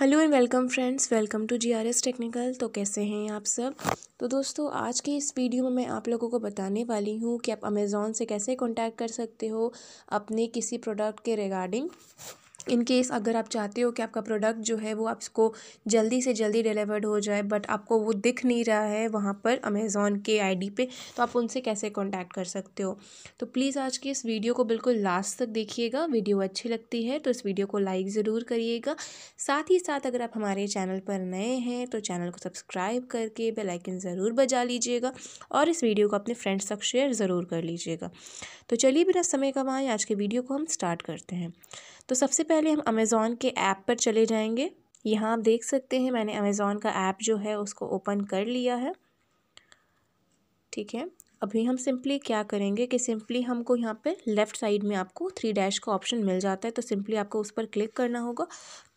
hello and welcome friends welcome to GRS Technical तो कैसे हैं आप सब तो दोस्तों आज के इस वीडियो में मैं आप लोगों को बताने वाली हूँ कि आप अमेज़ोन से कैसे कांटेक्ट कर सकते हो अपने किसी प्रोडक्ट के रिगार्डिंग इन केस अगर आप चाहते हो कि आपका प्रोडक्ट जो है वो आपको जल्दी से जल्दी डिलीवर्ड हो जाए बट आपको वो दिख नहीं रहा है वहाँ पर अमेज़ॉन के आईडी पे तो आप उनसे कैसे कांटेक्ट कर सकते हो तो प्लीज़ आज की इस वीडियो को बिल्कुल लास्ट तक देखिएगा वीडियो अच्छी लगती है तो इस वीडियो को लाइक ज़रूर करिएगा साथ ही साथ अगर आप हमारे चैनल पर नए हैं तो चैनल को सब्सक्राइब करके बेलाइकन ज़रूर बजा लीजिएगा और इस वीडियो को अपने फ्रेंड्स तक शेयर ज़रूर कर लीजिएगा तो चलिए बिना समय कमाएँ आज के वीडियो को हम स्टार्ट करते हैं तो सबसे पहले हम अमेज़ोन के ऐप पर चले जाएंगे यहाँ आप देख सकते हैं मैंने अमेज़ोन का ऐप जो है उसको ओपन कर लिया है ठीक है अभी हम सिंपली क्या करेंगे कि सिंपली हमको यहाँ पे लेफ़्ट साइड में आपको थ्री डैश का ऑप्शन मिल जाता है तो सिंपली आपको उस पर क्लिक करना होगा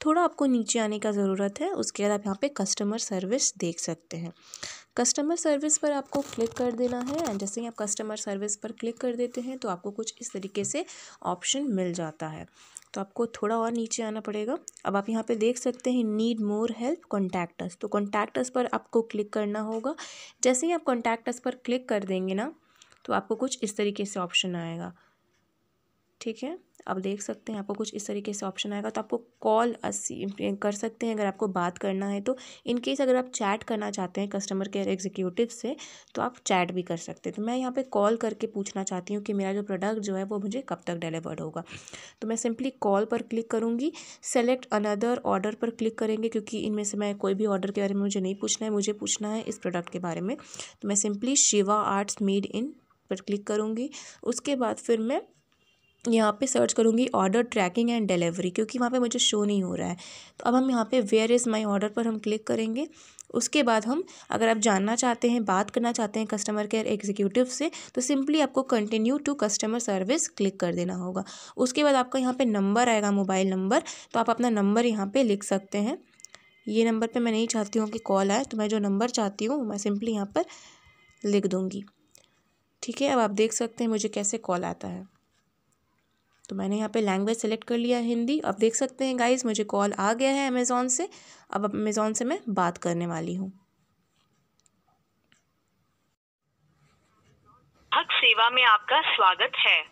थोड़ा आपको नीचे आने का ज़रूरत है उसके बाद आप यहाँ पे कस्टमर सर्विस देख सकते हैं कस्टमर सर्विस पर आपको क्लिक कर देना है एंड जैसे ही आप कस्टमर सर्विस पर क्लिक कर देते हैं तो आपको कुछ इस तरीके से ऑप्शन मिल जाता है तो आपको थोड़ा और नीचे आना पड़ेगा अब आप यहाँ पे देख सकते हैं need more help contact us तो कॉन्टैक्ट अस पर आपको क्लिक करना होगा जैसे ही आप कॉन्टैक्ट अस पर क्लिक कर देंगे ना तो आपको कुछ इस तरीके से ऑप्शन आएगा ठीक है आप देख सकते हैं आपको कुछ इस तरीके से ऑप्शन आएगा तो आपको कॉल कर सकते हैं अगर आपको बात करना है तो इन केस अगर आप चैट करना चाहते हैं कस्टमर केयर एग्जीक्यूटिव से तो आप चैट भी कर सकते हैं तो मैं यहाँ पे कॉल करके पूछना चाहती हूँ कि मेरा जो प्रोडक्ट जो है वो मुझे कब तक डिलीवर्ड होगा तो मैं सिंपली कॉल पर क्लिक करूँगी सेलेक्ट अनदर ऑर्डर पर क्लिक करेंगे क्योंकि इनमें से मैं कोई भी ऑर्डर के बारे में मुझे नहीं पूछना है मुझे पूछना है इस प्रोडक्ट के बारे में तो मैं simply Shiva Arts made in पर क्लिक करूँगी उसके बाद फिर मैं यहाँ पे सर्च करूँगी ऑर्डर ट्रैकिंग एंड डिलीवरी क्योंकि वहाँ पे मुझे शो नहीं हो रहा है तो अब हम यहाँ पे वेयर इज़ माय ऑर्डर पर हम क्लिक करेंगे उसके बाद हम अगर आप जानना चाहते हैं बात करना चाहते हैं कस्टमर केयर एग्जीक्यूटिव से तो सिंपली आपको continue to customer service click कर देना होगा उसके बाद आपका यहाँ पर नंबर आएगा मोबाइल नंबर तो आप अपना नंबर यहाँ पर लिख सकते हैं ये नंबर पर मैं नहीं चाहती हूँ कि कॉल आए तो मैं जो नंबर चाहती हूँ मैं सिंपली यहाँ पर लिख दूँगी ठीक है अब आप देख सकते हैं मुझे कैसे कॉल आता है तो मैंने यहाँ पे लैंग्वेज सेलेक्ट कर लिया हिंदी अब देख सकते हैं गाइज मुझे कॉल आ गया है अमेज़ोन से अब अमेज़ोन से मैं बात करने वाली हूँ सेवा में आपका स्वागत है